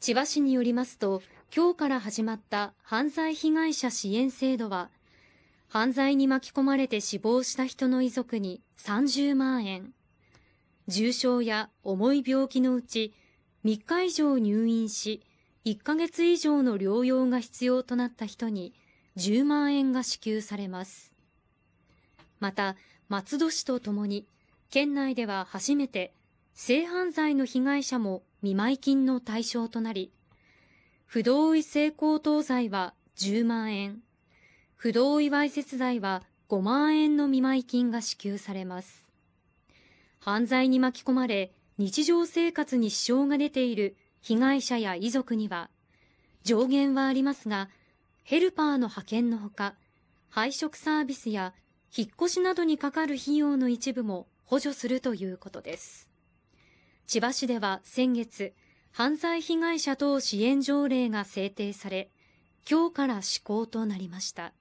千葉市によりますと、今日から始まった犯罪被害者支援制度は、犯罪に巻き込まれて死亡した人の遺族に30万円、重症や重い病気のうち3日以上入院し、1ヶ月以上の療養が必要となった人に10万円が支給されます。また、松戸市とともに、県内では初めて性犯罪の被害者も見舞金の対象となり、不同意性交等罪は10万円、不同意わいせつ罪は5万円の見舞金が支給されます。犯罪に巻き込まれ、日常生活に支障が出ている被害者や遺族には、上限はありますが、ヘルパーの派遣のほか、配食サービスや引っ越しなどにかかる費用の一部も補助するということです。千葉市では先月、犯罪被害者等支援条例が制定され、今日から施行となりました。